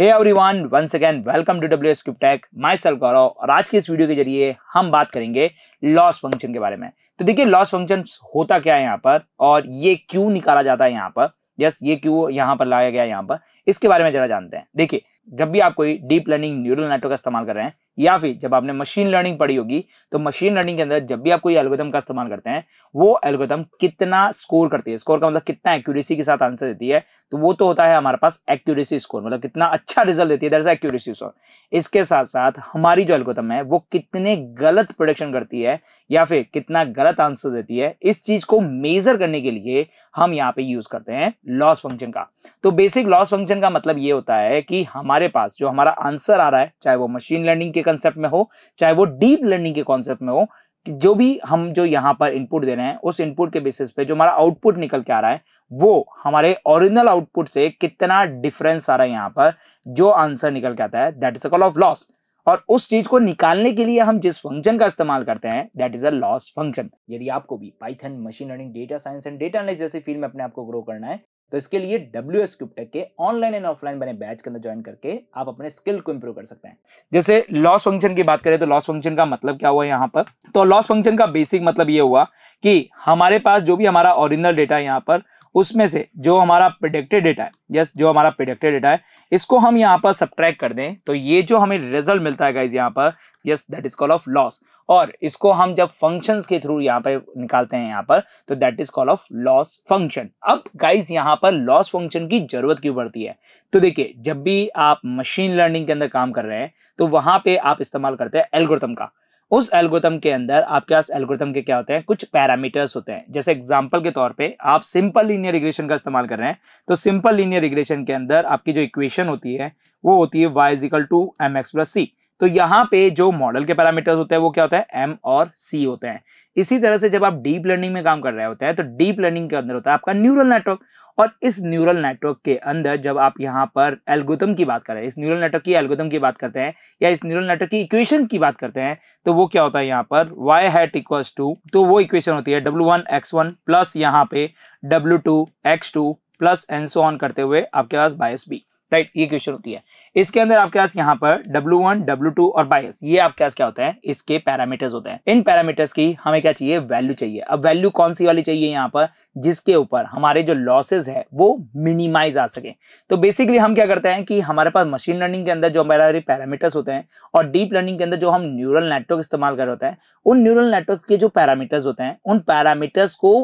Hey everyone, once again, welcome to WS S Cube Tech my और आज के इस वीडियो के जरिए हम बात करेंगे लॉस फंक्शन के बारे में तो देखिए लॉस फंक्शन होता क्या है यहाँ पर और ये क्यों निकाला जाता है यहाँ पर यस ये क्यों यहाँ पर लाया गया यहाँ पर इसके बारे में जरा जानते हैं देखिए जब भी आप कोई डीप लर्निंग न्यूरल नेटवर्क का इस्तेमाल कर रहे हैं या फिर जब आपने मशीन लर्निंग पढ़ी होगी तो मशीन लर्निंग के अंदर जब भी आप कोई एल्गोदम का इस्तेमाल करते हैं वो एल्गोदम कितना स्कोर करती है स्कोर का मतलब कितना एक्यूरेसी के साथ आंसर देती है तो वो तो होता है हमारे पास एक्यूरेसी स्कोर मतलब कितना अच्छा रिजल्ट देती है एक्यूरेसी स्कोर इसके साथ साथ हमारी जो एल्गोदम है वो कितने गलत प्रोडक्शन करती है या फिर कितना गलत आंसर देती है इस चीज को मेजर करने के लिए हम यहाँ पे यूज करते हैं लॉस फंक्शन का तो बेसिक लॉस फंक्शन का मतलब ये होता है कि हमारे पास जो हमारा आंसर आ रहा है चाहे वो मशीन लर्निंग के कंसेप्ट में हो चाहे वो डीप लर्निंग के कॉन्सेप्ट में हो कि जो भी हम जो यहाँ पर इनपुट दे रहे हैं उस इनपुट के बेसिस पे जो हमारा आउटपुट निकल के आ रहा है वो हमारे ओरिजिनल आउटपुट से कितना डिफरेंस आ रहा है यहाँ पर जो आंसर निकल के आता है that is a call of loss और उस चीज को निकालने के लिए हम जिस फंक्शन का इस्तेमाल करते हैं that is a loss function यदि आपको भी Python machine learning data science and data analysis जैसे फील्ड में अपने आप को ग्रो करना है तो इसके लिए डब्ल्यू एस क्यूबटेक के ऑनलाइन एंड ऑफलाइन बने बैच के अंदर ज्वाइन करके आप अपने स्किल को इंप्रूव कर सकते हैं जैसे लॉस फंक्शन की बात करें तो लॉस फंक्शन का मतलब क्या हुआ यहाँ पर तो लॉस फंक्शन का बेसिक मतलब ये हुआ कि हमारे पास जो भी हमारा ओरिजिनल डेटा यहाँ पर उसमें से जो हमारा प्रिडिक्टेड डेटा है यस जो हमारा प्रिडिक्टेड डेटा है इसको हम यहाँ पर सब्ट्रैक कर दें तो ये जो हमें रिजल्ट मिलता है गाइज यहाँ पर yes that is call of loss और इसको हम जब फंक्शंस के थ्रू यहाँ पे निकालते हैं यहाँ पर तो that is call of loss function अब गाइज यहाँ पर लॉस फंक्शन की जरूरत क्यों पड़ती है तो देखिए जब भी आप मशीन लर्निंग के अंदर काम कर रहे हैं तो वहां पे आप इस्तेमाल करते हैं एल्गोरिथम का उस एल्गोरिथम के अंदर आपके पास एल्गोरिथम के क्या होते हैं कुछ पैरामीटर्स होते हैं जैसे एग्जांपल के तौर पे आप सिंपल लीनियर रिग्रेशन का इस्तेमाल कर रहे हैं तो सिंपल लीनियर रिग्रेशन के अंदर आपकी जो इक्वेशन होती है वो होती है y equal to m x plus c तो यहाँ पे जो मॉडल के पैरामीटर्स होते हैं वो क्या होता है एम और सी होते हैं इसी तरह से जब आप डीप लर्निंग में काम कर रहे होते हैं तो डीप लर्निंग के अंदर होता है आपका न्यूरल नेटवर्क और इस न्यूरल नेटवर्क के अंदर जब आप यहाँ पर एल्गोदम की बात करें इस न्यूरल नेटवर्क की एल्गोदम की बात करते हैं या इस न्यूरल नेटवर्क की इक्वेशन की बात करते हैं तो वो क्या होता है यहाँ पर y हैट इक्वल्स टू तो वो इक्वेशन होती है W one x one plus यहाँ पे W two x two plus and so on करते हुए आपके पास बायस बी राइट ये इक्वेशन होती है इसके अंदर आपके पास यहाँ पर W1, W2 और बायस ये आपके पास क्या होता है इसके पैरामीटर्स होते हैं इन पैरामीटर्स की हमें क्या चाहिए वैल्यू चाहिए अब वैल्यू कौन सी वाली चाहिए यहाँ पर जिसके ऊपर हमारे जो लॉसेज है वो मिनिमाइज आ सके तो बेसिकली हम क्या करते हैं कि हमारे पास मशीन लर्निंग के अंदर जो हमारे पैरामीटर्स होते हैं और डीप लर्निंग के अंदर जो हम न्यूरल नेटवर्क इस्तेमाल कर रहे हैं उन न्यूरल नेटवर्क के जो पैरामीटर्स होते हैं उन पैरामीटर्स को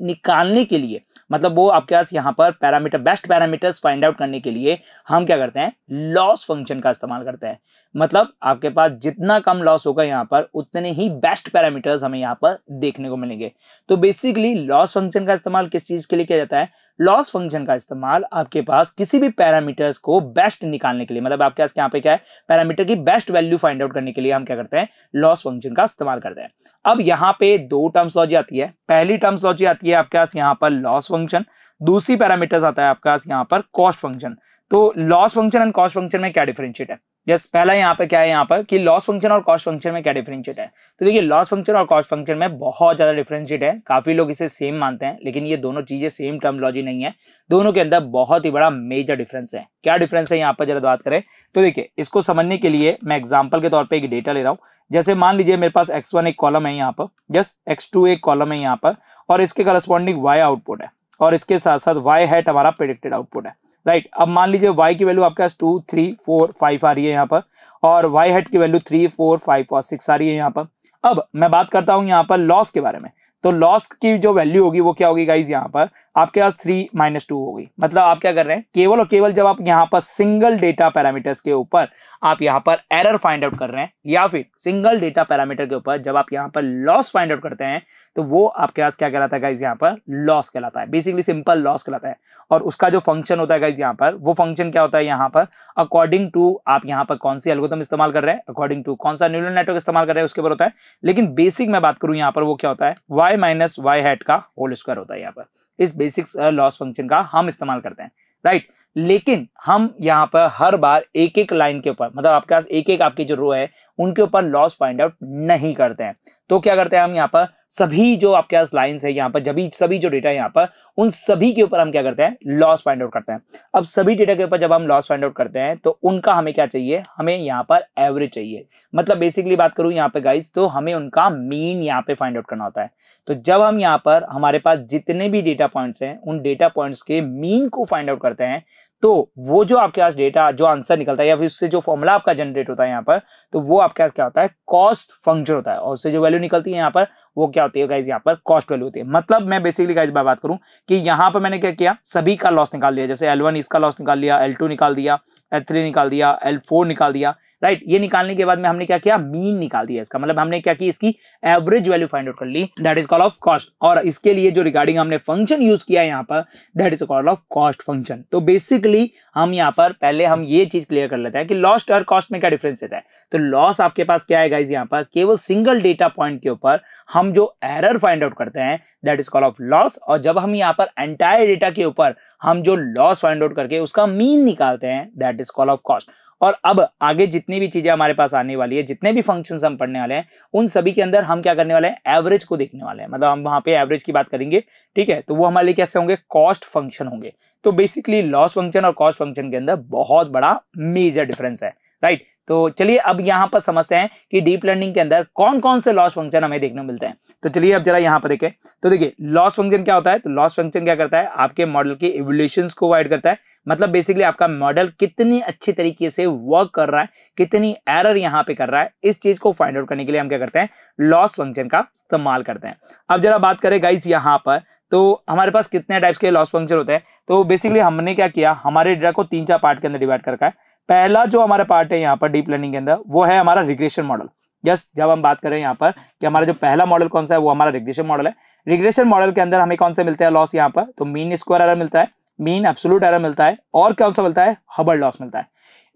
निकालने के लिए मतलब वो आपके पास यहाँ पर parameter best parameters find out करने के लिए हम क्या करते हैं लॉस फंक्शन का इस्तेमाल करते हैं मतलब आपके पास जितना कम लॉस होगा यहाँ पर उतने ही बेस्ट पैरामीटर्स हमें यहाँ पर देखने को मिलेंगे तो बेसिकली लॉस फंक्शन का इस्तेमाल किस चीज़ के लिए किया जाता है लॉस फंक्शन का इस्तेमाल आपके पास किसी भी पैरामीटर्स को बेस्ट निकालने के लिए मतलब आपके पास यहाँ पे क्या है पैरामीटर की बेस्ट वैल्यू फाइंड आउट करने के लिए हम क्या करते हैं लॉस फंक्शन का इस्तेमाल करते हैं अब यहाँ पे दो टर्म्स लॉजी आती है पहली टर्म्स लॉजी आती है आपके पास यहाँ पर लॉस फंक्शन दूसरी पैरामीटर्स आता है आपके पास यहाँ पर कॉस्ट फंक्शन तो loss function and cost function में क्या डिफरेंशिएट है जस्ट पहला यहाँ पर क्या है यहाँ पर कि लॉस फंक्शन और कॉस्ट फंक्शन में क्या डिफरेंशिएट है तो देखिए लॉस फंक्शन और कॉस्ट फंक्शन में बहुत ज़्यादा डिफरेंशिएट है काफ़ी लोग इसे सेम मानते हैं लेकिन ये दोनों चीज़ें सेम टर्मोलॉजी नहीं है दोनों के अंदर बहुत ही बड़ा मेजर डिफरेंस है क्या डिफरेंस है यहाँ पर जरा बात करें तो देखिए इसको समझने के लिए मैं एग्जाम्पल के तौर पर एक डेटा ले रहा हूँ जैसे मान लीजिए मेरे पास एक्स एक कॉलम है यहाँ पर जस्ट एक्स एक कॉलम है यहाँ पर और इसके करस्पॉन्डिंग वाई आउटपुट है और इसके साथ साथ वाई हैट हमारा प्रिडिक्टेड आउटपुट है राइट अब मान लीजिए वाई की वैल्यू आपके पास टू थ्री फोर फाइव आ रही है यहाँ पर और वाई हेड की वैल्यू थ्री फोर फाइव और सिक्स आ रही है यहाँ पर अब मैं बात करता हूँ यहाँ पर लॉस के बारे में तो लॉस की जो वैल्यू होगी वो क्या होगी गाइज यहाँ पर आपके पास थ्री माइनस टू होगी मतलब आप क्या कर रहे हैं केवल और केवल जब आप यहाँ पर सिंगल डेटा पैरामीटर्स के ऊपर आप यहाँ पर एरर फाइंड आउट कर रहे हैं या फिर सिंगल डेटा पैरामीटर के ऊपर जब आप यहाँ पर लॉस फाइंड आउट करते हैं तो वो आपके पास क्या कहलाता है गाइज यहाँ पर लॉस कहलाता है बेसिकली सिंपल लॉस कहलाता है और उसका जो फंक्शन होता है गाइज यहाँ पर वो फंक्शन क्या होता है यहाँ पर अकॉर्डिंग टू आप यहाँ पर कौन सी एल्गोदम इस्तेमाल कर रहे हैं अकॉर्डिंग टू कौन सा न्यूरल नेटवर्क इस्तेमाल कर रहे हैं उसके ऊपर होता है लेकिन बेसिक मैं बात करूँ यहाँ पर वो क्या होता है y y minus y hat का होल स्क्वायर होता है यहाँ पर इस बेसिक लॉस फंक्शन का हम इस्तेमाल करते हैं राइट लेकिन हम यहाँ पर हर बार एक एक लाइन के ऊपर मतलब आपके पास एक एक आपकी जो रो है उनके ऊपर लॉस फाइंड आउट नहीं करते हैं तो क्या करते हैं हम यहाँ पर सभी जो आपके पास लाइन्स है यहाँ पर जब सभी जो डेटा है यहाँ पर उन सभी के ऊपर हम क्या करते हैं लॉस फाइंड आउट करते हैं अब सभी डेटा के ऊपर जब हम लॉस फाइंड आउट करते हैं तो उनका हमें क्या चाहिए हमें यहाँ पर एवरेज चाहिए मतलब बेसिकली बात करूँ यहाँ पे गाइज तो हमें उनका मीन यहाँ पे फाइंड आउट करना होता है तो जब हम यहाँ पर हमारे पास जितने भी डेटा पॉइंट्स हैं उन डेटा पॉइंट्स के मीन को फाइंड आउट करते हैं तो वो जो आपके पास डेटा जो आंसर निकलता है या फिर उससे जो फॉर्मूला आपका जनरेट होता है यहाँ पर तो वो आपके पास क्या होता है कॉस्ट फंक्शन होता है और उससे जो वैल्यू निकलती है यहाँ पर वो क्या होती है गाइज यहाँ पर कॉस्ट वैल्यू होती है मतलब मैं बेसिकली गाइज बात करूँ कि यहाँ पर मैंने क्या किया सभी का लॉस निकाल लिया जैसे एल इसका लॉस निकाल लिया एल निकाल दिया एल निकाल दिया एल निकाल दिया राइट ये निकालने के बाद में हमने क्या किया मीन निकाल दिया इसका मतलब हमने क्या किया इसकी एवरेज वैल्यू फाइंड आउट कर ली that is call of cost और इसके लिए जो रिगार्डिंग हमने फंक्शन यूज किया यहाँ पर that is call of cost function तो बेसिकली हम यहाँ पर पहले हम ये चीज क्लियर कर लेते हैं कि लॉस्ट और कॉस्ट में क्या डिफरेंस रहता है तो लॉस आपके पास क्या है इस यहाँ पर केवल सिंगल डेटा पॉइंट के ऊपर हम जो एरर फाइंड आउट करते हैं that is call of loss और जब हम यहाँ पर एंटायर डेटा के ऊपर हम जो लॉस फाइंड आउट करके उसका मीन निकालते हैं that is call of cost और अब आगे जितनी भी चीजें हमारे पास आने वाली है जितने भी फंक्शन हम पढ़ने वाले हैं उन सभी के अंदर हम क्या करने वाले हैं एवरेज को देखने वाले हैं मतलब हम वहां पे एवरेज की बात करेंगे ठीक है तो वो हमारे लिए कैसे होंगे कॉस्ट फंक्शन होंगे तो बेसिकली लॉस फंक्शन और कॉस्ट फंक्शन के अंदर बहुत बड़ा मेजर डिफरेंस है राइट तो चलिए अब यहाँ पर समझते हैं कि डीप लर्निंग के अंदर कौन कौन से लॉस फंक्शन हमें देखने को मिलते हैं तो चलिए अब जरा यहाँ पर देखें तो देखिए लॉस फंक्शन क्या होता है तो लॉस फंक्शन क्या करता है आपके मॉडल के इवोल्यूशन को वाइड करता है मतलब बेसिकली आपका मॉडल कितनी अच्छी तरीके से वर्क कर रहा है कितनी एरर यहाँ पे कर रहा है इस चीज को फाइंड आउट करने के लिए हम क्या करते हैं लॉस फंक्शन का इस्तेमाल करते हैं अब जरा बात करें गाइज यहाँ पर तो हमारे पास कितने टाइप्स के लॉस फंक्शन होते हैं तो बेसिकली हमने क्या किया हमारे डेटा को तीन चार पार्ट के अंदर डिवाइड कर रखा है पहला जो हमारा पार्ट है यहाँ पर डीप लर्निंग के अंदर वो है हमारा रिग्रेशन मॉडल यस जब हम बात करें यहाँ पर कि हमारा जो पहला मॉडल कौन सा है वो हमारा रिग्रेशन मॉडल है रिग्रेशन मॉडल के अंदर हमें कौन सा मिलता है लॉस यहाँ पर तो मीन स्क्वायर एरर मिलता है मीन एब्सोलूट एरर मिलता है और कौन सा मिलता है हबल लॉस मिलता है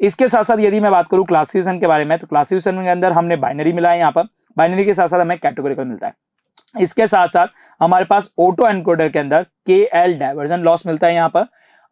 इसके साथ साथ यदि मैं बात करूँ क्लासिफिकेशन के बारे में तो क्लासिफिकेशन के अंदर हमने बाइनरी मिला है यहाँ पर बाइनरी के साथ साथ हमें कैटेगोरिकल मिलता है इसके साथ साथ हमारे पास ऑटो एनकोडर के अंदर के एल डाइवर्जन लॉस मिलता है यहाँ पर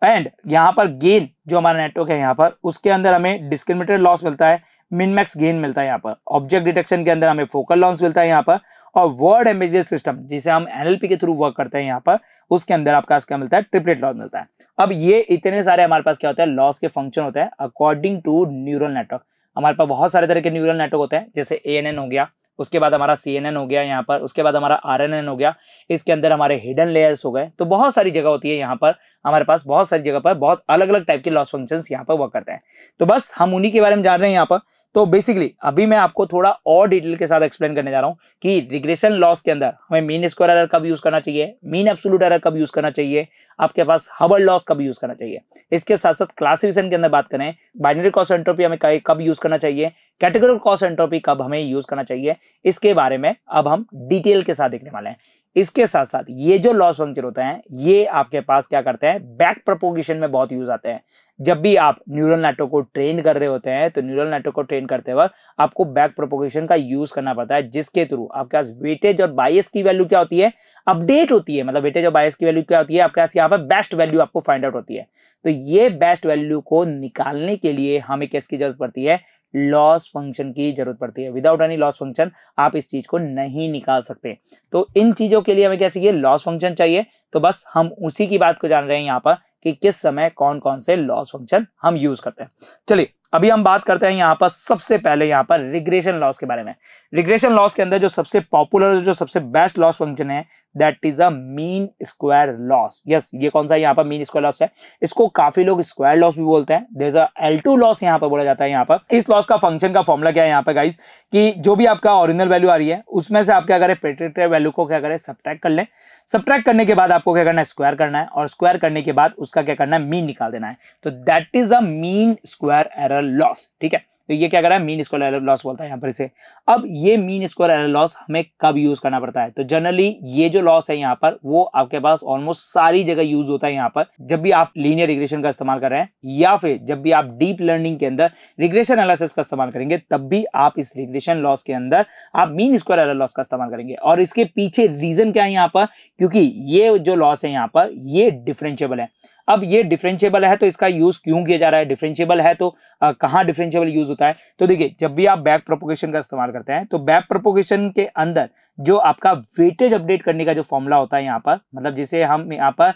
एंड यहाँ पर गेन जो हमारा नेटवर्क है यहाँ पर उसके अंदर हमें डिस्क्रिमिनेटेड लॉस मिलता है मिनमैक्स गेन मिलता है यहाँ पर ऑब्जेक्ट डिटेक्शन के अंदर हमें फोकल लॉन्स मिलता है यहाँ पर और वर्ड एमबेजेड सिस्टम जिसे हम एनएलपी के थ्रू वर्क करते हैं यहाँ पर उसके अंदर आपका क्या मिलता है ट्रिपलेट लॉस मिलता है अब ये इतने सारे हमारे पास क्या होता है लॉस के फंक्शन होते हैं अकॉर्डिंग टू न्यूरल नेटवर्क हमारे पास बहुत सारे तरह के न्यूरल नेटवर्क होते हैं जैसे ए हो गया उसके बाद हमारा सी हो गया यहाँ पर उसके बाद हमारा आर हो गया इसके अंदर हमारे हिडन लेयर्स हो गए तो बहुत सारी जगह होती है यहाँ पर हमारे पास बहुत सारी जगह पर बहुत अलग अलग टाइप के लॉस फंक्शन यहाँ पर वर्क करते हैं तो बस हम उन्हीं के बारे में जान रहे हैं यहाँ पर तो बेसिकली अभी मैं आपको थोड़ा और डिटेल के साथ एक्सप्लेन करने जा रहा हूँ कि रिग्रेशन लॉस के अंदर हमें मीन स्क्वायर एरर कब यूज करना चाहिए मीन एब्सोलूट एरर कब यूज करना चाहिए आपके पास हबल लॉस कब यूज करना चाहिए इसके साथ साथ क्लासिफिकेशन के अंदर बात करें बाइनरी कॉस्ट एंट्रोपी हमें कब यूज करना चाहिए कैटेगरी कॉस्ट एंट्रोपी कब हमें यूज करना चाहिए इसके बारे में अब हम डिटेल के साथ देखने वाले हैं इसके साथ साथ ये जो लॉस पंक्चर होते हैं ये आपके पास क्या करते हैं बैक प्रपोगेशन में बहुत यूज आते हैं जब भी आप न्यूरल नेटवर्क को ट्रेन कर रहे होते हैं तो न्यूरल नेटवर्क को ट्रेन करते वक्त आपको बैक प्रोपोगेशन का यूज करना पड़ता है जिसके थ्रू आपके पास वेटेज और बायस की वैल्यू क्या होती है अपडेट होती है मतलब वेटेज और बायस की वैल्यू क्या होती है आपके पास यहाँ पर बेस्ट वैल्यू आपको फाइंड आउट होती है तो ये बेस्ट वैल्यू को निकालने के लिए हमें किसकी जरूरत पड़ती है लॉस फंक्शन की जरूरत पड़ती है विदाउट एनी लॉस फंक्शन आप इस चीज को नहीं निकाल सकते तो इन चीजों के लिए हमें क्या चाहिए लॉस फंक्शन चाहिए तो बस हम उसी की बात को जान रहे हैं यहाँ पर कि किस समय कौन कौन से लॉस फंक्शन हम यूज करते हैं चलिए अभी हम बात करते हैं यहाँ पर सबसे पहले यहाँ पर रिग्रेशन लॉस के बारे में रिग्रेशन लॉस के अंदर जो सबसे पॉपुलर जो सबसे बेस्ट लॉस फंक्शन है that is a mean square loss yes ये कौन सा यहाँ पर मीन स्क्वायर लॉस है इसको काफी लोग स्क्वायर लॉस भी बोलते हैं देर एल टू लॉस यहाँ पर बोला जाता है यहाँ पर इस लॉस का फंक्शन का फॉर्मुला क्या है यहाँ पर गाइज कि जो भी आपका ओरिजिनल वैल्यू आ रही है उसमें से आप क्या करें प्रेटेक्टेड वैल्यू को क्या करें सब्ट्रैक्ट कर लें सब्ट्रैक्ट करने के बाद आपको क्या करना है स्क्वायर करना है और स्क्वायर करने के बाद उसका क्या करना है मीन निकाल देना है तो that is a mean square error loss ठीक है तो ये क्या कर रहा है मीन स्क्वायर एरर लॉस बोलता है यहाँ पर इसे अब ये मीन स्क्वायर एरर लॉस हमें कब यूज करना पड़ता है तो जनरली ये जो लॉस है यहाँ पर वो आपके पास ऑलमोस्ट सारी जगह यूज होता है यहाँ पर जब भी आप लीनियर रिग्रेशन का इस्तेमाल कर रहे हैं या फिर जब भी आप डीप लर्निंग के अंदर रिग्रेशन एनालिसिस का इस्तेमाल करेंगे तब भी आप इस रिग्रेशन लॉस के अंदर आप मीन स्क्वायर एरर लॉस का इस्तेमाल करेंगे और इसके पीछे रीजन क्या है यहाँ पर क्योंकि ये जो लॉस है यहाँ पर ये डिफरेंशियबल है अब ये डिफ्रेंशियबल है तो इसका यूज क्यों किया जा रहा है डिफ्रेंशियबल है तो कहाँ डिफ्रेंशियबल यूज होता है तो देखिए जब भी आप बैक प्रोपोगेशन का इस्तेमाल करते हैं तो बैक प्रोपोगेशन के अंदर जो आपका वेटेज अपडेट करने का जो फॉर्मूला होता है यहाँ पर मतलब जिसे हम यहाँ पर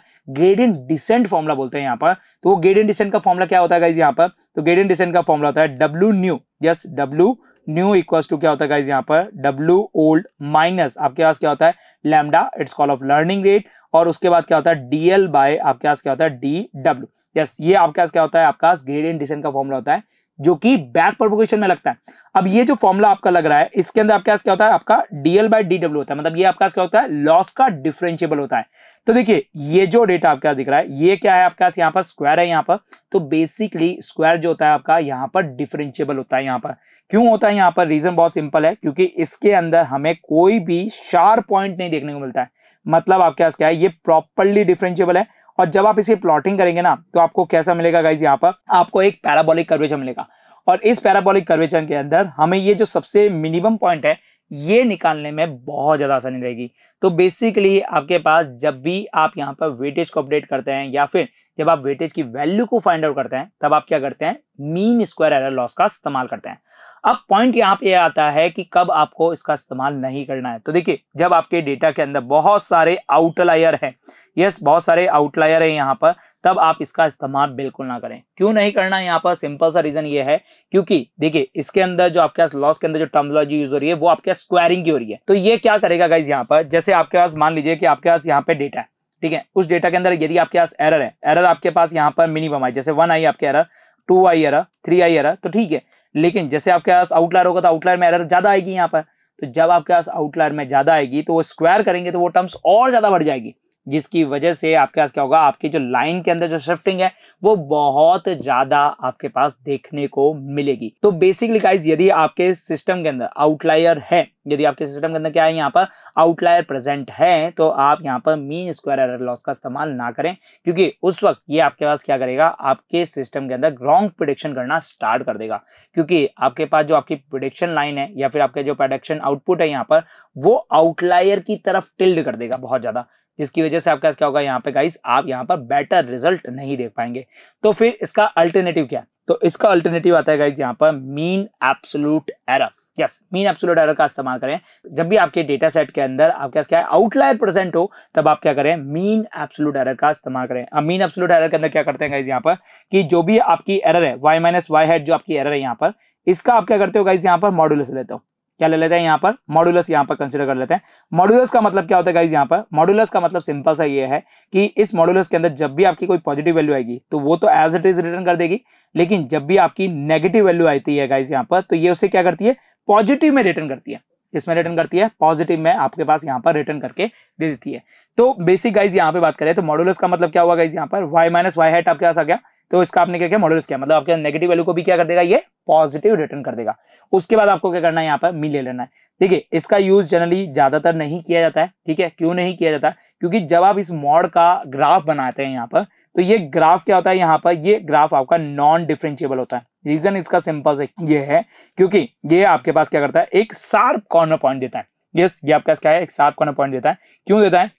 इन डिसेंट फॉर्मूला बोलते हैं यहाँ पर तो वो इन डिसेंट का फॉर्मूला क्या होता है यहाँ पर तो इन डिसेंट का फॉर्मूला होता है W new yes W new equal to क्या होता है यहाँ पर डब्ल्यू ओल्ड माइनस आपके पास क्या होता है lambda it's call of learning rate और उसके बाद क्या होता है डी एल बाय आपके पास क्या होता है डी डब्ल्यू यस ये आपके पास क्या होता है आपके पास ग्रेडियंट डिसेंट का फॉर्मुला होता है जो कि बैक प्रोपोगेशन में लगता है अब ये जो फॉर्मुला आपका लग रहा है इसके अंदर आपके पास क्या होता है आपका डीएल बाय डी डब्ल्यू होता है मतलब ये आपके पास क्या होता है लॉस का डिफरेंशियबल होता है तो देखिए ये जो डेटा आपके पास दिख रहा है ये क्या है आपके पास यहाँ पर स्क्वायर है यहाँ पर तो बेसिकली स्क्वायर जो होता है आपका यहाँ पर डिफरेंशियबल होता है यहाँ पर क्यों होता है यहाँ पर रीजन बहुत सिंपल है क्योंकि इसके अंदर हमें कोई भी शार्प पॉइंट नहीं देखने को मिलता है मतलब आपके पास क्या है ये प्रॉपरली डिफ्रेंशियबल है और जब आप इसे प्लॉटिंग करेंगे ना तो आपको कैसा मिलेगा गाइज यहाँ पर आपको एक पैराबॉलिक कर्वेचर मिलेगा और इस पैराबॉलिक कर्वेचर के अंदर हमें ये जो सबसे मिनिमम पॉइंट है ये निकालने में बहुत ज़्यादा आसानी रहेगी तो बेसिकली आपके पास जब भी आप यहाँ पर वेटेज को अपडेट करते हैं या फिर जब आप वेटेज की वैल्यू को फाइंड आउट करते हैं तब आप क्या करते हैं मीन स्क्वायर एरर लॉस का इस्तेमाल करते हैं अब पॉइंट यहाँ पे आता है कि कब आपको इसका इस्तेमाल नहीं करना है तो देखिए जब आपके डेटा के अंदर बहुत सारे आउटलायर हैं यस बहुत सारे आउटलायर हैं यहाँ पर तब आप इसका इस्तेमाल बिल्कुल ना करें क्यों नहीं करना यहाँ पर सिंपल सा रीजन ये है क्योंकि देखिए इसके अंदर जो आपके पास लॉस के अंदर जो टर्मोलॉजी यूज हो रही है वो आपके स्क्वायरिंग की हो रही है तो ये क्या करेगा गाइज यहाँ पर जैसे आपके पास मान लीजिए कि आपके पास यहाँ पे डेटा है ठीक है उस डेटा के अंदर यदि आपके पास एरर है एरर आपके पास यहाँ पर मिनिमम आई जैसे वन आई आपके error two I error three I error तो ठीक है लेकिन जैसे आपके पास आउटलायर होगा तो आउटलायर में एरर ज्यादा आएगी यहाँ पर तो जब आपके पास आउटलायर में ज्यादा आएगी तो वो स्क्वायर करेंगे तो वो टर्म्स और ज्यादा बढ़ जाएगी जिसकी वजह से आपके पास क्या होगा आपकी जो लाइन के अंदर जो शिफ्टिंग है वो बहुत ज्यादा आपके पास देखने को मिलेगी तो बेसिकली गाइज यदि आपके सिस्टम के अंदर आउटलायर है यदि आपके सिस्टम के अंदर क्या है यहाँ पर आउटलायर प्रेजेंट है तो आप यहाँ पर मीन स्क्वायर एरर लॉस का इस्तेमाल ना करें क्योंकि उस वक्त ये आपके पास क्या करेगा आपके सिस्टम के अंदर रॉन्ग प्रिडिक्शन करना स्टार्ट कर देगा क्योंकि आपके पास जो आपकी प्रिडिक्शन लाइन है या फिर आपके जो प्रोडक्शन आउटपुट है यहाँ पर वो आउटलायर की तरफ टिल्ड कर देगा बहुत ज़्यादा जिसकी वजह से आपका क्या होगा यहाँ पे गाइस आप यहाँ पर बेटर रिजल्ट नहीं देख पाएंगे तो फिर इसका अल्टरनेटिव क्या है तो इसका अल्टरनेटिव आता है गाइस यहाँ पर mean absolute error yes mean absolute error का इस्तेमाल करें जब भी आपके डेटा सेट के अंदर आपके क्या है आउटलायर प्रेजेंट हो तब आप क्या करें मीन एप्सोलूट एरर का इस्तेमाल करें अब मीन एप्सोलूट एरर के अंदर क्या करते हैं गाइज यहाँ पर कि जो भी आपकी एरर है वाई माइनस वाई हेड जो आपकी एरर है यहाँ पर इसका आप क्या करते हो गाइज यहाँ पर मॉड्यूल लेते हो क्या ले लेते हैं यहाँ पर मॉड्यूलस यहाँ पर कंसिडर कर लेते हैं मॉड्यूलस का मतलब क्या होता है गाइज यहाँ पर मॉड्यूलस का मतलब सिंपल सा ये है कि इस मॉड्यूलस के अंदर जब भी आपकी कोई पॉजिटिव वैल्यू आएगी तो वो तो एज इट इज रिटर्न कर देगी लेकिन जब भी आपकी नेगेटिव वैल्यू आती है गाइज यहाँ पर तो ये उसे क्या करती है पॉजिटिव में रिटर्न करती है किसमें रिटर्न करती है पॉजिटिव में आपके पास यहाँ पर रिटर्न करके दे देती है तो बेसिक गाइज यहाँ पे बात करें तो मॉड्यूलस का मतलब क्या हुआ गाइज यहाँ पर वाई माइनस वाई हेट आपके पास आ गया तो इसका आपने क्या किया मॉडुलस किया मतलब आपके नेगेटिव वैल्यू को भी क्या कर देगा ये पॉजिटिव रिटर्न कर देगा उसके बाद आपको क्या करना है यहाँ पर मी ले लेना है देखिए इसका यूज जनरली ज्यादातर नहीं किया जाता है ठीक है क्यों नहीं किया जाता क्योंकि जब आप इस मॉड का ग्राफ बनाते हैं यहाँ पर तो ये ग्राफ क्या होता है यहाँ पर ये ग्राफ आपका नॉन डिफ्रेंशियबल होता है रीजन इसका सिंपल से ये है क्योंकि ये आपके पास क्या करता है एक शार्प कॉर्नर पॉइंट देता है यस ये आपका क्या है एक शार्प कॉर्नर पॉइंट देता है क्यों देता है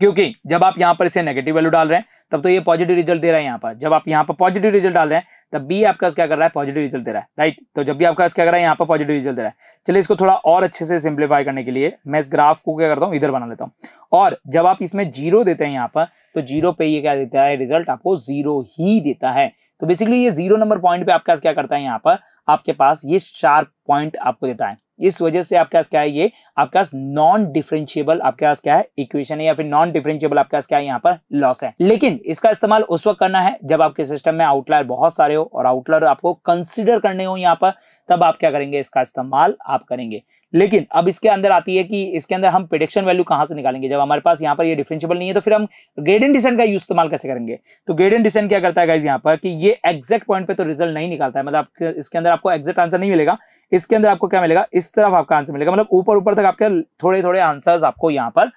क्योंकि जब आप यहां पर इसे नेगेटिव वैल्यू डाल रहे हैं तब तो ये पॉजिटिव रिजल्ट दे रहा है यहाँ पर जब आप यहाँ पर पॉजिटिव रिजल्ट डाल रहे हैं तब बी आपका क्या कर रहा है पॉजिटिव रिजल्ट दे रहा है राइट तो जब भी आपका क्या कर रहा है यहाँ पर पॉजिटिव रिजल्ट दे रहा है चलिए इसको थोड़ा और अच्छे से सिंप्लीफाई करने के लिए मैं इस ग्राफ को क्या करता हूँ इधर बना लेता हूँ और जब आप इसमें जीरो देते हैं यहाँ पर तो जीरो पे ये क्या देता है रिजल्ट आपको जीरो ही देता है तो बेसिकली ये जीरो नंबर पॉइंट पे आपका क्या करता है यहाँ पर आपके पास ये शार्प पॉइंट आपको देता है इस वजह से आपके पास क्या है ये आपके पास नॉन डिफरेंशियबल आपके पास क्या है इक्वेशन है या फिर नॉन डिफरेंशियबल आपके पास क्या है यहाँ पर लॉस है लेकिन इसका इस्तेमाल उस वक्त करना है जब आपके सिस्टम में आउटलायर बहुत सारे हो और आउटलायर आपको कंसिडर करने हो यहाँ पर तब आप क्या करेंगे इसका इस्तेमाल आप करेंगे लेकिन अब इसके अंदर आती है कि इसके अंदर हम प्रिडिक्शन वैल्यू कहाँ से निकालेंगे जब हमारे पास यहाँ पर ये डिफरेंशियबल नहीं है तो फिर हम ग्रेडियंट डिसेंट का यूज इस्तेमाल कैसे करेंगे तो ग्रेडियंट डिसेंट क्या करता है गाइज यहाँ पर कि ये एग्जैक्ट पॉइंट पे तो रिजल्ट नहीं निकालता है मतलब इसके अंदर आपको एग्जैक्ट आंसर नहीं मिलेगा इसके अंदर आपको क्या मिलेगा इस तरफ आपका आंसर मिलेगा मतलब ऊपर ऊपर तक आपके थोड़े थोड़े आंसर आपको यहाँ पर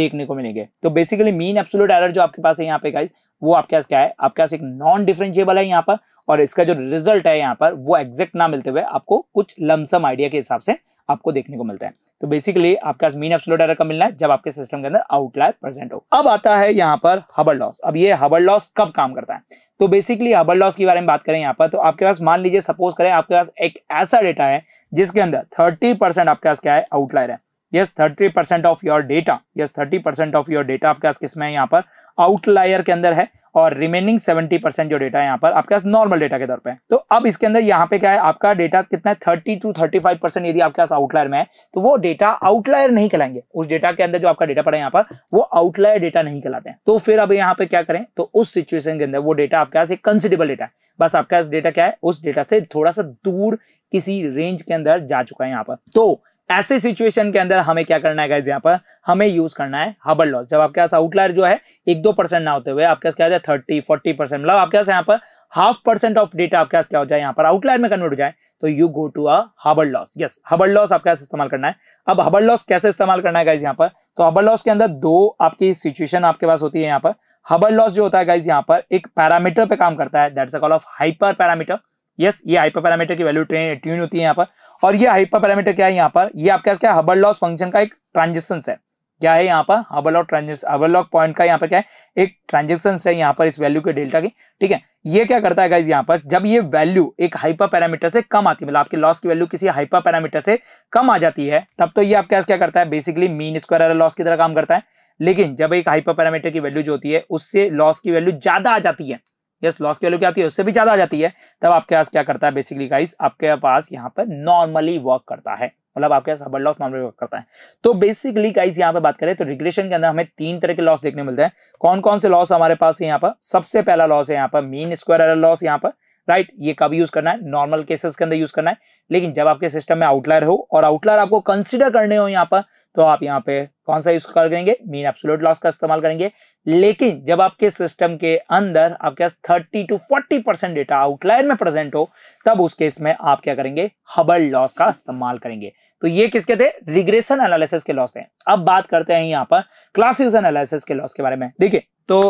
देखने को मिलेंगे तो बेसिकली मीन एब्सोलूट एरर जो आपके पास है यहाँ पे गाइज वो आपके पास क्या है आपके पास एक नॉन डिफरेंशियबल है यहाँ पर और इसका जो रिजल्ट है यहाँ पर वो एग्जैक्ट ना मिलते हुए आपको कुछ लमसम आइडिया के हिसाब से आपको देखने को मिलता है तो बेसिकली आपके पास मीन एब्सोल्यूट एरर का मिलना है जब आपके सिस्टम के अंदर आउटलायर प्रेजेंट हो अब आता है यहाँ पर हबल लॉस अब ये हबल लॉस कब काम करता है तो बेसिकली हबल लॉस के बारे में बात करें यहाँ पर तो आपके पास मान लीजिए सपोज करें आपके पास एक ऐसा डेटा है जिसके अंदर थर्टी आपके पास क्या है आउटलायर है yes thirty percent of your data yes thirty percent of your data आपके पास किसमें है यहाँ पर आउटलायर के अंदर है और रिमेनिंग सेवेंटी परसेंट जो डेटा है यहाँ पर आपके पास नॉर्मल डेटा के तौर पे तो अब इसके अंदर यहाँ पे क्या है आपका डेटा कितना है thirty to thirty five percent यदि आपके पास आउटलायर में है तो वो डेटा आउटलायर नहीं कहलाएंगे उस डेटा के अंदर जो आपका डेटा पड़ा है यहाँ पर वो आउटलायर डेटा नहीं कहलाते हैं तो फिर अब यहाँ पे क्या करें तो उस सिचुएशन के अंदर वो डेटा आपके पास एक कंसिडेबल डेटा है बस आपके पास डेटा क्या है उस डेटा से थोड़ा सा दूर किसी रेंज के अंदर जा चुका है यहाँ पर तो ऐसे सिचुएशन के अंदर हमें क्या करना है यहाँ पर हमें यूज करना है हबल लॉस जब आपके पास आउटलायर जो है एक दो परसेंट ना होते हुए आपके पास क्या हो जाए थर्टी फोर्टी परसेंट मतलब आपके पास यहाँ पर हाफ परसेंट ऑफ डेटा आपके पास क्या हो जाए यहाँ पर आउटलायर में कन्वर्ट हो जाए तो you go to a Huber loss yes Huber loss आपके पास इस्तेमाल करना है अब हबल लॉस कैसे इस्तेमाल करना है यहाँ पर तो हबल लॉस के अंदर दो आपकी सिचुएशन आपके पास होती है यहाँ पर हबल लॉस जो होता है गाइज यहाँ पर एक पैरामीटर पे काम करता है that's a call of hyper parameter yes ये हाइपर पैरामीटर की वैल्यू ट्रेन ट्यून होती है यहाँ पर और ये हाइपर पैरामीटर क्या है यहाँ पर ये आपके पास क्या हबल लॉस फंक्शन का एक ट्रांजेक्शन है क्या है यहाँ पर Huber lock transaction Huber lock point का यहाँ पर क्या है एक ट्रांजेक्शन है यहाँ पर इस वैल्यू के डेल्टा की ठीक है ये क्या करता है यहाँ पर जब ये वैल्यू एक हाइपर पैरामीटर से कम आती है मतलब आपके लॉस की वैल्यू किसी हाइपर पैरामीटर से कम आ जाती है तब तो ये आपके क्या करता है बेसिकली मीन स्क्वायर लॉस की तरह काम करता है लेकिन जब एक हाइपर पैरामीटर की वैल्यू जो होती है उससे लॉस की वैल्यू ज्यादा आ जाती है यस लॉस की वैल्यू क्या आती है उससे भी ज्यादा आ जाती है तब आपके पास क्या करता है बेसिकली गाइस आपके पास यहाँ पर नॉर्मली वर्क करता है मतलब आपके पास हबल लॉस नॉर्मली वर्क करता है तो बेसिकली गाइस यहाँ पे बात करें तो रिग्रेशन के अंदर हमें तीन तरह के लॉस देखने मिलते हैं कौन कौन से लॉस हमारे पास है यहाँ पर सबसे पहला लॉस है यहाँ पर मीन स्क्वायर एरर लॉस यहाँ पर राइट right? ये कब यूज करना है नॉर्मल केसेस के अंदर यूज करना है लेकिन जब आपके सिस्टम में आउटलायर हो और आउटलायर आपको कंसिडर करने हो यहाँ पर तो आप यहाँ पे कौन सा यूज करेंगे मीन एब्सोल्यूट लॉस का इस्तेमाल करेंगे लेकिन जब आपके सिस्टम के अंदर आपके पास thirty to forty percent data outlier में प्रेजेंट हो तब उस केस में आप क्या करेंगे हबल लॉस का इस्तेमाल करेंगे तो ये किसके थे रिग्रेशन एनालिसिस के लॉस थे अब बात करते हैं यहाँ पर क्लासिफिकेशन एनालिसिस के लॉस के बारे में देखिए तो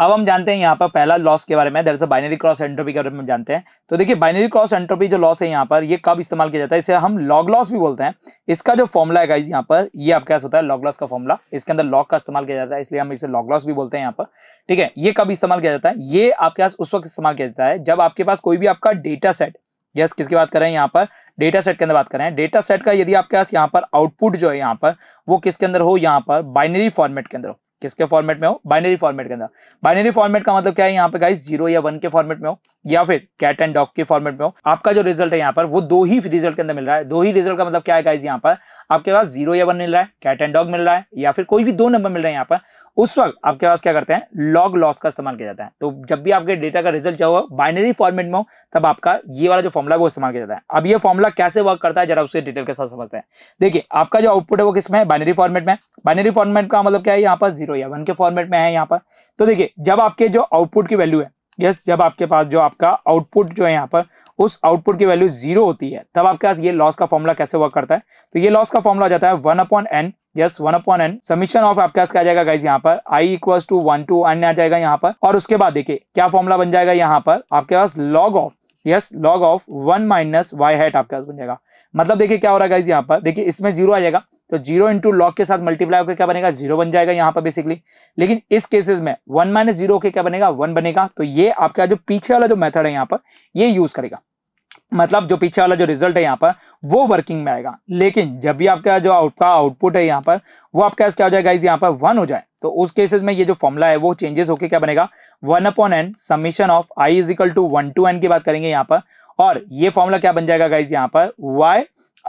अब हम जानते हैं यहाँ पर पहला लॉस के बारे में दरअसल बाइनरी क्रॉस एंट्रोपी के बारे में जानते हैं तो देखिए बाइनरी क्रॉस एंट्रोपी जो लॉस है यहाँ पर ये कब इस्तेमाल किया जाता है इसे हम लॉग लॉस भी बोलते हैं इसका जो फॉर्मला है गाइज यहाँ पर ये आपके पास होता है लॉग लॉस का फॉर्मला इसके अंदर लॉग का इस्तेमाल किया जाता है इसलिए हम इसे लॉग लॉस भी बोलते हैं यहाँ पर ठीक है ये कब इस्तेमाल किया जाता है ये आपके पास उस वक्त इस्तेमाल किया जाता है जब आपके पास कोई भी आपका डेटा सेट यस किसकी बात करें यहाँ पर डेटा सेट के अंदर बात करें डेटा सेट का यदि आपके पास यहाँ पर आउटपुट जो है यहाँ पर वो किसके अंदर हो यहाँ पर बाइनरी फॉर्मेट के अंदर हो किसके फॉर्मेट में हो बाइनरी फॉर्मेट के अंदर बाइनरी फॉर्मेट का मतलब क्या है यहाँ पे गाइस जीरो या वन के फॉर्मेट में हो या फिर कैट एंड डॉग के फॉर्मेट में हो आपका जो रिजल्ट है यहाँ पर वो दो ही रिजल्ट के अंदर मिल रहा है दो ही रिजल्ट का मतलब क्या है गाइस यहाँ पर आपके पास जीरो या वन मिल रहा है कैट एंड डॉग मिल रहा है या फिर कोई भी दो नंबर मिल रहा है यहाँ पर उस वक्त आपके पास क्या करते हैं लॉग लॉस का इस्तेमाल किया जाता है तो जब भी आपके डेटा का रिजल्ट जो हो बाइनरी फॉर्मेट में हो तब आपका ये वाला जो फॉर्मुला वो इस्तेमाल किया जाता है अब ये फॉर्मुला कैसे वर्क करता है जरा उसके डिटेल के साथ समझते हैं देखिए आपका जो आउटपुट है वो किसमें बाइनरी फॉर्मेट में बाइनरी फॉर्मेट का मतलब क्या है यहाँ पर जीरो या वन के फॉर्मेट में है यहाँ पर तो देखिए जब आपके जो आउटपुट की वैल्यू है यस जब आपके पास जो आपका आउटपुट जो है यहाँ पर उस आउटपुट की वैल्यू जीरो होती है तब आपके पास ये लॉस का फॉर्मुला कैसे वर्क करता है तो ये लॉस का फॉर्मुला जाता है one upon n yes one upon n summation of आपके पास क्या आ जाएगा गाइज यहाँ पर I equals to one to n आ जाएगा यहाँ पर और उसके बाद देखिए क्या फॉर्मुला बन जाएगा यहाँ पर आपके पास log of yes log of one minus y hat आपके पास बन जाएगा मतलब देखिए क्या हो रहा है गाइज यहाँ पर देखिए इसमें जीरो आ जाएगा तो जीरो इंटू लॉक के साथ मल्टीप्लाई होकर क्या बनेगा जीरो बन जाएगा यहाँ पर बेसिकली लेकिन इस केसेस में वन माइनस जीरो के क्या बनेगा वन बनेगा तो ये आपका जो पीछे वाला जो मेथड है यहाँ पर ये यूज करेगा मतलब जो पीछे वाला जो रिजल्ट है यहाँ पर वो वर्किंग में आएगा लेकिन जब भी आपका जो आपका आउटपुट है यहाँ पर वो आपका क्या हो जाएगा इस यहाँ पर वन हो जाए तो उस केसेस में ये जो फॉर्मुला है वो चेंजेस होके क्या बनेगा one upon n summation of I equal to one to n की बात करेंगे यहाँ पर और ये फॉर्मुला क्या बन जाएगा गाइज यहाँ पर वाई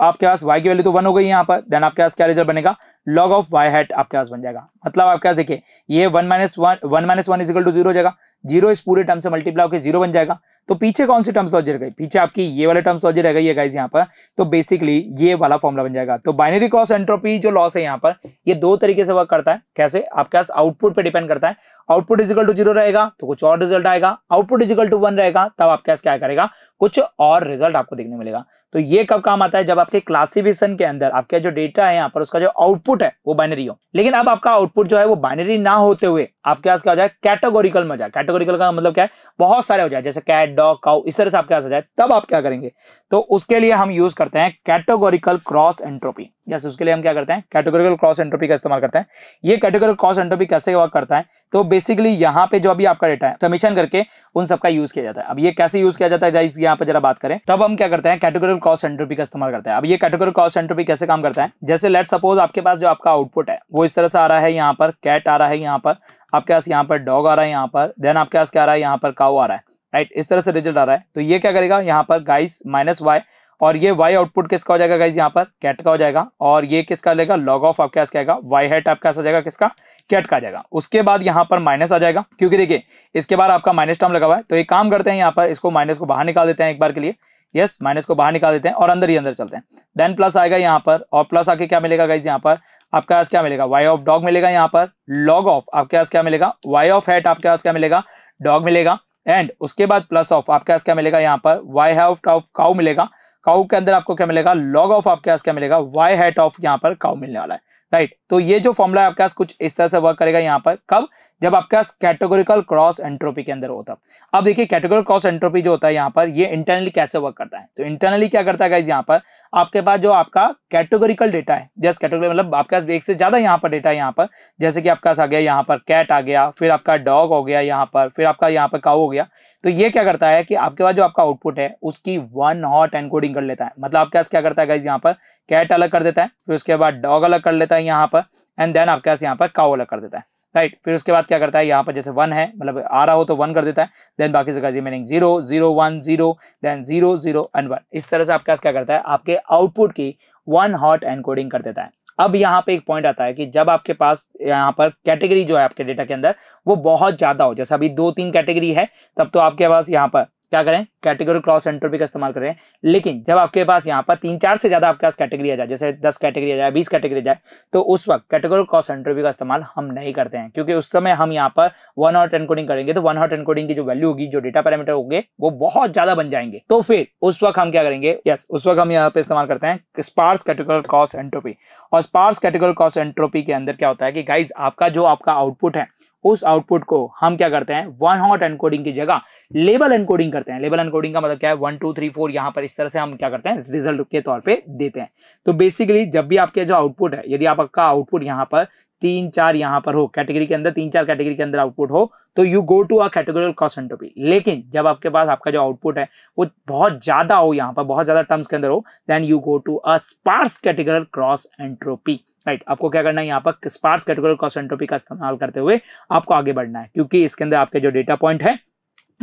आपके पास वाई की वैल्यू तो वन हो गई यहाँ पर देन आपके पास क्या रिजल्ट बनेगा लॉग ऑफ वाई हैट आपके पास बन जाएगा मतलब आपके पास देखिए ये one minus one one minus one equal to zero जाएगा जीरो इस पूरे टर्म से मल्टीप्लाई होकर जीरो बन जाएगा तो पीछे कौन सी टर्म्स लॉजर रह गई पीछे आपकी ये वाले टर्म्स लॉजर रहेगा ये गाइज यहाँ पर तो बेसिकली ये वाला फॉर्मुला बन जाएगा तो बाइनरी कॉस एंट्रोपी जो लॉस है यहाँ पर ये दो तरीके से वर्क करता है कैसे आपके पास आउटपुट पे डिपेंड करता है आउटपुट इजिकल टू जीरो रहेगा तो कुछ और रिजल्ट आएगा आउटपुट इजिकल टू वन रहेगा तब आपके पास क्या करेगा कुछ और रिजल्ट आपको देखने मिलेगा तो ये कब काम आता है जब आपके क्लासिफिकेशन के अंदर आपका जो डेटा है यहाँ पर उसका जो आउटपुट इनपुट है वो बाइनरी हो लेकिन अब आपका आउटपुट जो है वो बाइनरी ना होते हुए आपके पास क्या हो जाए कैटेगोरिकल में जाए कैटेगोरिकल का मतलब क्या है बहुत सारे हो जाए जैसे कैट डॉग काउ इस तरह से आपके पास आ जाए तब आप क्या करेंगे तो उसके लिए हम यूज करते हैं कैटेगोरिकल क्रॉस एंट्रोपी जैसे उसके लिए हम क्या करते हैं कैटेगोरिकल क्रॉस एंट्रोपी का इस्तेमाल करते हैं ये कैटेगोरिकल क्रॉस एंट्रोपी कैसे वर्क करता है तो बेसिकली यहाँ पे जो अभी आपका डेटा है समीक्षण करके उन सबका यूज किया जाता है अब ये कैसे यूज किया जाता है यहाँ पर जरा बात करें तब हम क्या करते हैं कैटेगोरिकल क्रॉस एंट्रोपी का इस्तेमाल करते हैं अब ये कैटेगोरिकल क्रॉस एंट्रोपी कैसे काम करता है जैसे लेट सपोज आपके पास जो आपका आउटपुट है वो इस तरह से आ रहा है यहाँ पर कैट आ रहा है यहाँ पर आपके पास यहाँ पर डॉग आ रहा है यहाँ पर देन आपके पास क्या आ रहा है यहाँ पर काउ आ रहा है राइट इस तरह से रिजल्ट आ रहा है तो ये क्या करेगा यहाँ पर गाइस माइनस वाई और ये वाई आउटपुट किसका हो जाएगा गाइस यहाँ पर कैट का हो जाएगा और ये किसका लेगा लॉग ऑफ आपके पास क्या वाई हेट आपके पास आ जाएगा किसका कैट का आ जाएगा उसके बाद यहाँ पर माइनस आ जाएगा क्योंकि देखिए इसके बाद आपका माइनस टर्म लगा हुआ है तो एक काम करते हैं यहाँ पर इसको माइनस को बाहर निकाल देते हैं एक बार के लिए यस yes, माइनस को बाहर निकाल देते हैं और अंदर ही अंदर चलते हैं देन प्लस आएगा यहाँ पर और प्लस आके क्या मिलेगा गाइज यहाँ पर आपके पास क्या मिलेगा वाई ऑफ डॉग मिलेगा यहाँ पर लॉग ऑफ आपके पास क्या मिलेगा वाई ऑफ हैट आपके पास क्या मिलेगा डॉग मिलेगा एंड उसके बाद प्लस ऑफ आपके पास क्या मिलेगा यहाँ पर वाई हैट ऑफ काउ मिलेगा काउ के अंदर आपको क्या मिलेगा लॉग ऑफ आपके पास क्या मिलेगा वाई हेट ऑफ यहाँ पर काउ मिलने वाला है राइट तो ये जो फॉर्मुला आपके पास कुछ इस तरह से वर्क करेगा यहाँ पर कब जब आपके पास कैटेगोरिकल क्रॉस एंट्रोपी के अंदर होता है अब देखिए कैटेगोरिकल क्रॉस एंट्रोपी जो होता है यहाँ पर ये इंटरनली कैसे वर्क करता है तो इंटरनली क्या करता है यहाँ पर आपके पास जो आपका कैटेगोरिकल डेटा है जैसे कैटेगोरी मतलब आपके पास एक से ज्यादा यहाँ पर डेटा है यहाँ पर जैसे कि आपके पास आ गया यहाँ पर कैट आ गया फिर आपका डॉग हो गया यहाँ पर फिर आपका यहाँ पर काउ हो गया तो ये क्या करता है कि आपके पास जो आपका आउटपुट है उसकी वन हॉट एनकोडिंग कर लेता है मतलब आपके पास क्या करता है गाइज यहाँ पर कैट अलग कर देता है फिर उसके बाद डॉग अलग कर लेता है यहाँ पर एंड देन आपके पास यहाँ पर काउ अलग कर देता है राइट right. फिर उसके बाद क्या करता है यहाँ पर जैसे वन है मतलब आ रहा हो तो वन कर देता है देन बाकी से meaning zero zero one zero then zero zero and one इस तरह से आपके पास क्या करता है आपके आउटपुट की वन हॉट एनकोडिंग कर देता है अब यहाँ पे एक पॉइंट आता है कि जब आपके पास यहाँ पर कैटेगरी जो है आपके डेटा के अंदर वो बहुत ज्यादा हो जैसे अभी दो तीन कैटेगरी है तब तो आपके पास यहाँ पर क्या करें कैटेगरी क्रॉस एंट्रोपी का इस्तेमाल करें लेकिन जब आपके पास यहाँ पर तीन चार से ज्यादा आपके पास कैटेगरी आ जाए जैसे दस कैटेगरी आ जाए बीस कैटेगरी आ जाए तो उस वक्त कैटेगरी क्रॉस एंट्रोपी का इस्तेमाल हम नहीं करते हैं क्योंकि उस समय हम यहाँ पर वन हॉट एनकोडिंग करेंगे तो वन हॉट एनकोडिंग की जो वैल्यू होगी जो डेटा पैरामीटर होंगे वो बहुत ज्यादा बन जाएंगे तो फिर उस वक्त हम क्या करेंगे यस उस वक्त हम यहाँ पे इस्तेमाल करते हैं स्पार्स कैटेगरी क्रॉस एंट्रोपी और स्पार्स कैटेगरी क्रॉस एंट्रोपी के अंदर क्या होता है कि गाइज आपका जो आपका आउटपुट है उस आउटपुट को हम क्या करते हैं वन हॉट एनकोडिंग की जगह लेबल एनकोडिंग करते हैं लेबल एनकोडिंग का मतलब क्या है वन टू थ्री फोर यहाँ पर इस तरह से हम क्या करते हैं रिजल्ट के तौर पे देते हैं तो बेसिकली जब भी आपके जो आउटपुट है यदि आपका आउटपुट यहाँ पर तीन चार यहाँ पर हो कैटेगरी के अंदर तीन चार कैटेगरी के अंदर आउटपुट हो तो you go to a categorical कॉस्ट एंट्रोपी लेकिन जब आपके पास आपका जो आउटपुट है वो बहुत ज्यादा हो यहाँ पर बहुत ज्यादा टर्म्स के अंदर हो then you go to a sparse categorical cross entropy right आपको क्या करना है यहाँ पर स्पार्स कैटेगोरिकल कॉसेंट्रोपी का इस्तेमाल करते हुए आपको आगे बढ़ना है क्योंकि इसके अंदर आपके जो डेटा पॉइंट है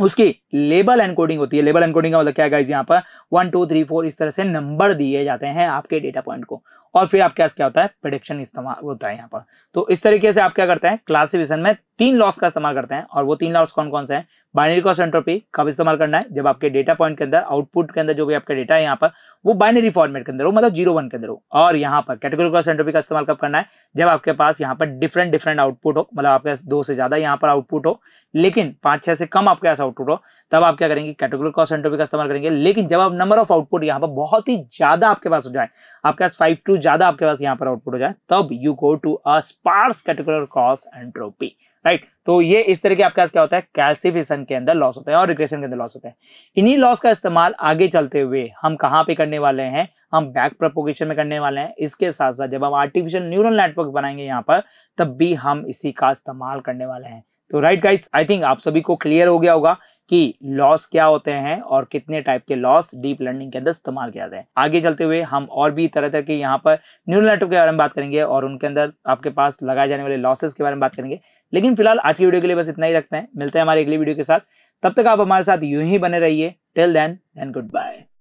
उसकी लेबल एनकोडिंग होती है लेबल एनकोडिंग का मतलब क्या गाइज यहाँ पर वन टू थ्री फोर इस तरह से नंबर दिए जाते हैं आपके डेटा पॉइंट को और फिर आपके पास क्या होता है प्रिडिक्शन इस्तेमाल होता है यहाँ पर तो इस तरीके से आप क्या करते हैं क्लासिफिकेशन में तीन लॉस का इस्तेमाल करते हैं और वो तीन लॉस कौन कौन से हैं बाइनरी कॉस्ट एंट्रोपी कब इस्तेमाल करना है जब आपके डेटा पॉइंट के अंदर आउटपुट के अंदर जो भी आपका डेटा है यहाँ पर वो बाइनरी फॉर्मेट के अंदर हो मतलब जीरो वन के अंदर हो और यहाँ पर कैटेगरी कॉस्ट एंट्रोपी का इस्तेमाल कब करना है जब आपके पास यहाँ पर डिफरेंट डिफरेंट आउटपुट हो मतलब आपके पास दो से ज्यादा यहाँ पर आउटपुट हो लेकिन पांच छह से कम आपके पास आउटपुट हो तब आप क्या करेंगे कैटेगरी कॉस्ट एंट्रोपी का इस्तेमाल करेंगे लेकिन जब आप नंबर ऑफ आउटपुट यहाँ पर बहुत ही ज्यादा आपके पास हो जाए आपके पास फाइव टू ज्यादा आपके पास यहाँ पर आउटपुट हो जाए तब you go to a sparse categorical cross entropy right तो ये इस तरह के आपके पास क्या होता है कैल्सिफिकेशन के अंदर लॉस होता है और रिग्रेशन के अंदर लॉस होता है इन्हीं लॉस का इस्तेमाल आगे चलते हुए हम कहाँ पे करने वाले हैं हम बैक प्रोपोगेशन में करने वाले हैं इसके साथ साथ जब हम आर्टिफिशियल न्यूरल नेटवर्क बनाएंगे यहाँ पर तब भी हम इसी का इस्तेमाल करने वाले हैं तो राइट गाइस आई थिंक आप सभी को क्लियर हो गया होगा कि लॉस क्या होते हैं और कितने टाइप के लॉस डीप लर्निंग के अंदर इस्तेमाल किया जाते हैं आगे चलते हुए हम और भी तरह तरह के यहाँ पर न्यूरल नेटवर्क के बारे में बात करेंगे और उनके अंदर आपके पास लगाए जाने वाले लॉसेस के बारे में बात करेंगे लेकिन फिलहाल आज की वीडियो के लिए बस इतना ही रखते हैं मिलते हैं हमारे अगली वीडियो के साथ तब तक आप हमारे साथ यूं ही बने रहिए till then and good bye